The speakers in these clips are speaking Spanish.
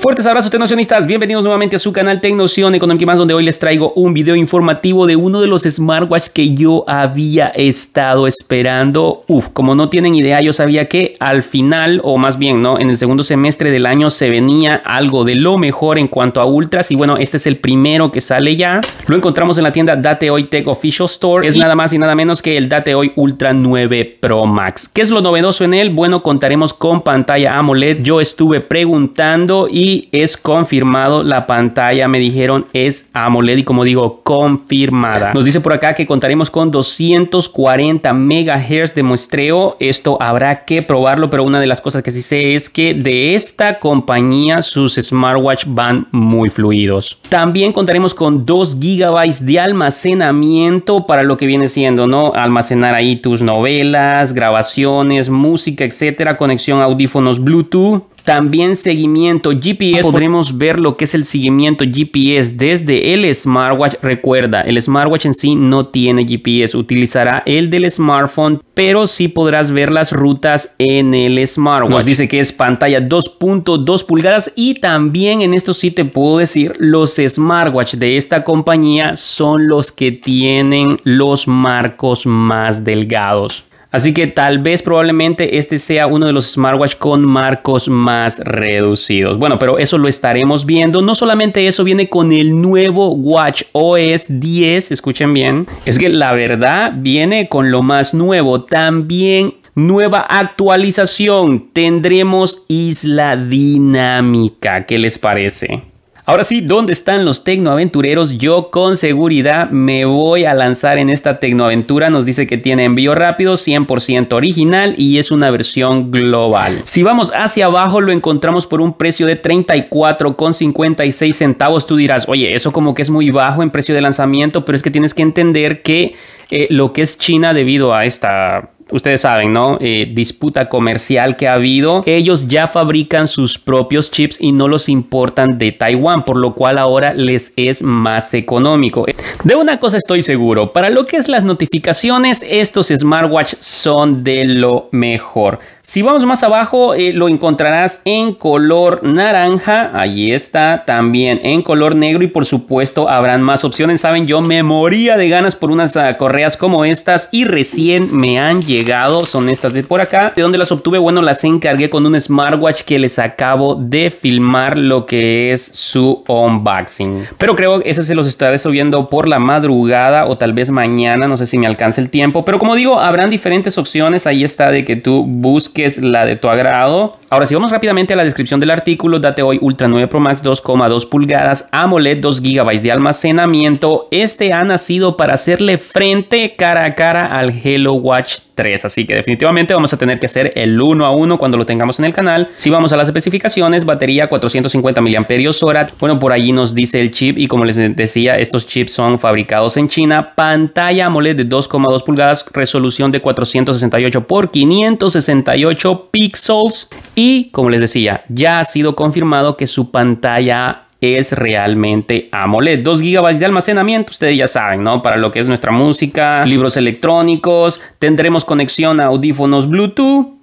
Fuertes abrazos tecnocionistas, bienvenidos nuevamente a su canal Tecnoción y Más donde hoy les traigo un video informativo de uno de los smartwatch que yo había estado esperando. Uf, como no tienen idea, yo sabía que al final o más bien, ¿no? En el segundo semestre del año se venía algo de lo mejor en cuanto a ultras y bueno, este es el primero que sale ya. Lo encontramos en la tienda Date Hoy Tech Official Store. Es nada más y nada menos que el Date Hoy Ultra 9 Pro Max. ¿Qué es lo novedoso en él? Bueno, contaremos con pantalla AMOLED. Yo estuve preguntando y es confirmado. La pantalla, me dijeron, es AMOLED y como digo, confirmada. Nos dice por acá que contaremos con 240 MHz de muestreo. Esto habrá que probarlo, pero una de las cosas que sí sé es que de esta compañía sus smartwatch van muy fluidos. También contaremos con 2 GB de almacenamiento para lo que viene siendo, ¿no? Almacenar ahí tus novelas, grabaciones, música, etcétera, conexión audífonos Bluetooth también seguimiento GPS. Podremos ver lo que es el seguimiento GPS desde el smartwatch. Recuerda, el smartwatch en sí no tiene GPS. Utilizará el del smartphone, pero sí podrás ver las rutas en el smartwatch. dice que es pantalla 2.2 pulgadas y también en esto sí te puedo decir, los smartwatch de esta compañía son los que tienen los marcos más delgados. Así que tal vez probablemente este sea uno de los smartwatch con marcos más reducidos. Bueno, pero eso lo estaremos viendo. No solamente eso viene con el nuevo Watch OS 10, escuchen bien. Es que la verdad viene con lo más nuevo. También Nueva actualización, tendremos Isla Dinámica. ¿Qué les parece? Ahora sí, ¿dónde están los tecnoaventureros? Yo con seguridad me voy a lanzar en esta tecnoaventura. Nos dice que tiene envío rápido, 100% original y es una versión global. Si vamos hacia abajo, lo encontramos por un precio de 34,56 centavos. Tú dirás, oye, eso como que es muy bajo en precio de lanzamiento, pero es que tienes que entender que eh, lo que es China debido a esta ustedes saben, ¿no? Eh, disputa comercial que ha habido. Ellos ya fabrican sus propios chips y no los importan de Taiwán, por lo cual ahora les es más económico. De una cosa estoy seguro, para lo que es las notificaciones, estos smartwatch son de lo mejor. Si vamos más abajo, eh, lo encontrarás en color naranja, ahí está, también en color negro y por supuesto habrán más opciones. Saben, yo me moría de ganas por unas ah, correas como estas y recién me han llegado, son estas de por acá. ¿De dónde las obtuve? Bueno, las encargué con un smartwatch que les acabo de filmar lo que es su unboxing. Pero creo que ese se los estaré subiendo por la madrugada o tal vez mañana, no sé si me alcance el tiempo, pero como digo, habrán diferentes opciones, ahí está de que tú busques la de tu agrado. Ahora, si vamos rápidamente a la descripción del artículo, date hoy Ultra 9 Pro Max 2,2 pulgadas, AMOLED 2 GB de almacenamiento, este ha nacido para hacerle frente cara a cara al Hello Watch Así que definitivamente vamos a tener que hacer el 1 a 1 cuando lo tengamos en el canal. Si vamos a las especificaciones, batería 450 mAh. Bueno, por allí nos dice el chip y como les decía, estos chips son fabricados en China. Pantalla AMOLED de 2,2 pulgadas, resolución de 468 x 568 píxeles. Y como les decía, ya ha sido confirmado que su pantalla es realmente AMOLED. 2 GB de almacenamiento, ustedes ya saben, ¿no? Para lo que es nuestra música, libros electrónicos, tendremos conexión a audífonos Bluetooth.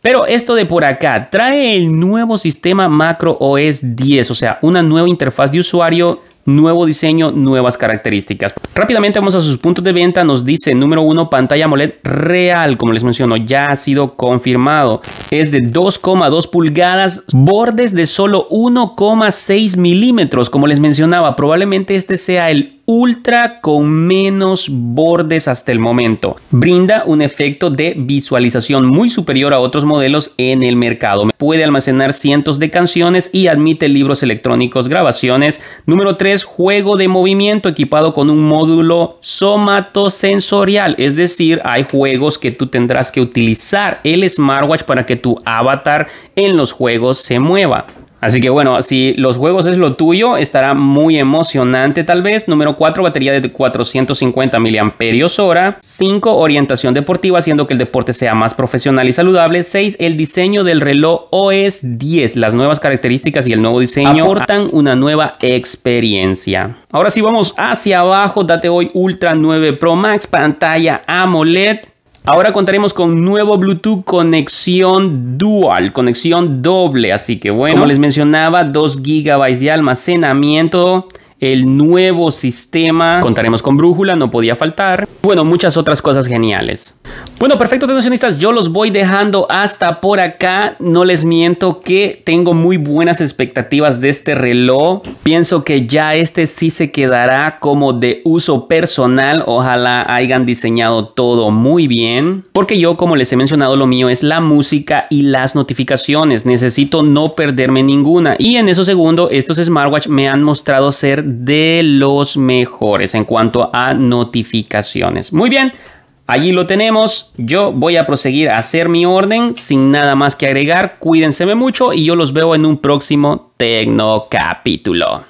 Pero esto de por acá trae el nuevo sistema macro OS 10, o sea, una nueva interfaz de usuario nuevo diseño, nuevas características. Rápidamente vamos a sus puntos de venta. Nos dice número uno, pantalla AMOLED real, como les menciono, ya ha sido confirmado. Es de 2,2 pulgadas, bordes de solo 1,6 milímetros. Como les mencionaba, probablemente este sea el ultra con menos bordes hasta el momento. Brinda un efecto de visualización muy superior a otros modelos en el mercado. Puede almacenar cientos de canciones y admite libros electrónicos, grabaciones. Número 3, juego de movimiento equipado con un módulo somatosensorial, es decir, hay juegos que tú tendrás que utilizar el smartwatch para que tu avatar en los juegos se mueva. Así que bueno, si los juegos es lo tuyo, estará muy emocionante tal vez. Número 4, batería de 450 mAh. 5, orientación deportiva, haciendo que el deporte sea más profesional y saludable. 6, el diseño del reloj OS 10. Las nuevas características y el nuevo diseño aportan una nueva experiencia. Ahora sí vamos hacia abajo, date hoy Ultra 9 Pro Max, pantalla AMOLED. Ahora contaremos con nuevo Bluetooth conexión dual, conexión doble. Así que bueno, como les mencionaba, 2 GB de almacenamiento el nuevo sistema. Contaremos con brújula, no podía faltar. Bueno, muchas otras cosas geniales. Bueno, perfecto, tensionistas, yo los voy dejando hasta por acá. No les miento que tengo muy buenas expectativas de este reloj. Pienso que ya este sí se quedará como de uso personal. Ojalá hayan diseñado todo muy bien. Porque yo, como les he mencionado, lo mío es la música y las notificaciones. Necesito no perderme ninguna. Y en eso segundo, estos smartwatch me han mostrado ser de los mejores en cuanto a notificaciones. Muy bien, allí lo tenemos. Yo voy a proseguir a hacer mi orden sin nada más que agregar. Cuídense mucho y yo los veo en un próximo Tecno capítulo.